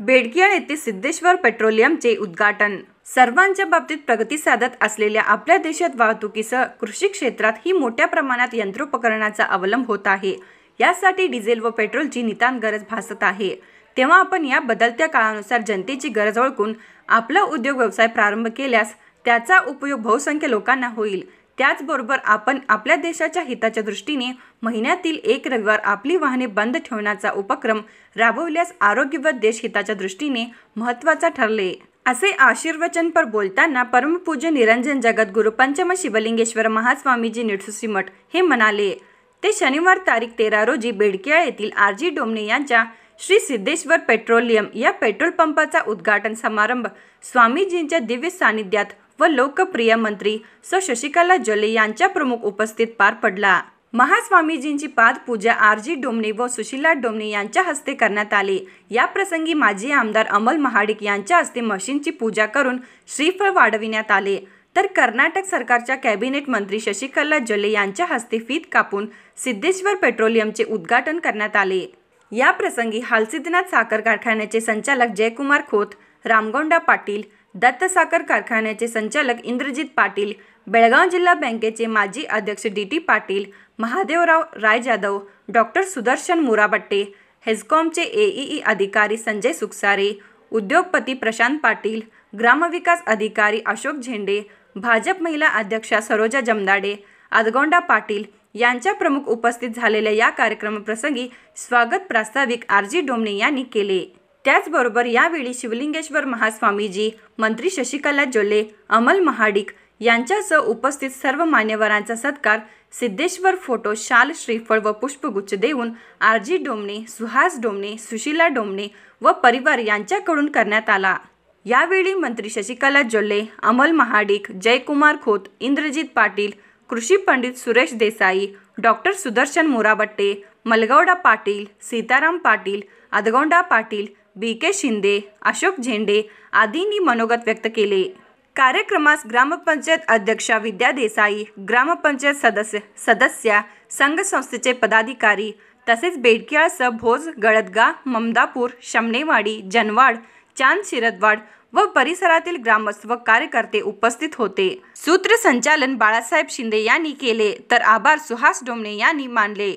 बेडकियाळ येथे सिद्धेश्वर पेट्रोलियमचे उद्घाटन सर्वांच्या बाबतीत प्रगती साधत असलेल्या आपल्या देशात वाहतुकीसह कृषी क्षेत्रात ही मोठ्या प्रमाणात यंत्रोपकरणाचा अवलंब होत आहे यासाठी डिझेल व पेट्रोलची नितान गरज भासत आहे तेव्हा आपण या बदलत्या काळानुसार जनतेची गरज ओळखून आपला उद्योग व्यवसाय प्रारंभ केल्यास त्याचा उपयोग बहुसंख्य लोकांना होईल त्याचबरोबर आपण आपल्या देशाच्या हिताच्या दृष्टीने महिन्यातील एक रविवार आपली वाहने बंद ठेवण्याचा उपक्रम राबवल्यास आरोग्य व देशहिताच्या दृष्टीने महत्त्वाचा ठरले असे आशीर्वचनपर बोलताना परमपूज्य निरंजन गुरु पंचम शिवलिंगेश्वर महास्वामीजी निठुसी मठ हे म्हणाले ते शनिवार तारीख तेरा रोजी बेडकिया येथील आर जी डोमने यांच्या श्री सिद्धेश्वर पेट्रोलियम या पेट्रोल पंपाचा उद्घाटन समारंभ स्वामीजींच्या दिव्य सानिध्यात व लोकप्रिय मंत्री स शशिकला जले यांच्या प्रमुख उपस्थित पार पडला महास्वामीजींची पादपूजा आर जी डोमणे व सुशीला डोमने यांच्या हस्ते करण्यात आली या प्रसंगी माजी आमदार अमल महाडिक यांच्या हस्ते मशीनची पूजा करून श्रीफळ वाढविण्यात आले तर कर्नाटक सरकारच्या कॅबिनेट मंत्री शशिकला जले यांच्या हस्ते फीत कापून सिद्धेश्वर पेट्रोलियमचे उद्घाटन करण्यात आले या प्रसंगी हालसिद्धनाथ साखर कारखान्याचे संचालक जयकुमार खोत रामगोंडा पाटील दत्त कारखान्याचे संचालक इंद्रजित पाटील बेळगाव जिल्हा बँकेचे माजी अध्यक्ष D T Patil Mahadevrao Rai Jadhav doctor Sudarshan Murabatte हेस्कॉमचे एईई अधिकारी संजय सुखसारे उद्योगपती प्रशांत पाटील ग्रामविकास अधिकारी अशोक झेंडे भाजप महिला अध्यक्षा सरोजा जमदाडे आदगोंडा पाटील यांच्या प्रमुख उपस्थित झालेल्या या कार्यक्रमाप्रसंगी स्वागत प्रास्ताविक आर जी डोमणे यांनी केले त्याचबरोबर यावेळी शिवलिंगेश्वर महास्वामीजी मंत्री शशिकला जोले अमल महाडिक यांच्यासह उपस्थित सर्व मान्यवरांचा सत्कार सिद्धेश्वर फोटो शाल श्रीफळ व पुष्पगुच्छ देऊन आरजी डोमणे सुहास डोमणे सुशीला डोमणे व परिवार यांच्याकडून करण्यात आला यावेळी मंत्री शशिकला जोल्हे अमल महाडिक जयकुमार खोत इंद्रजित पाटील कृषी पंडित Suresh Desai doctor Sudarshan Morabatte Malgouda Patil Sitaram Patil Adgounda Patil B K Shinde Ashok Zende आदींनी मनोगत व्यक्त केले कार्यक्रमास ग्रामपंचायत अध्यक्षा विद्या देसाई ग्रामपंचायत सदस्य सदस्या संघ संस्थेचे पदाधिकारी तसेच स भोज गळदगा ममदापूर शमनेवाडी जनवाड चांद शिरदवाड व परिसरातील ग्रामस्थ व कार्यकर्ते उपस्थित होते सूत्रसंचालन बाळासाहेब शिंदे यांनी केले तर आभार सुहास डोमणे यांनी मानले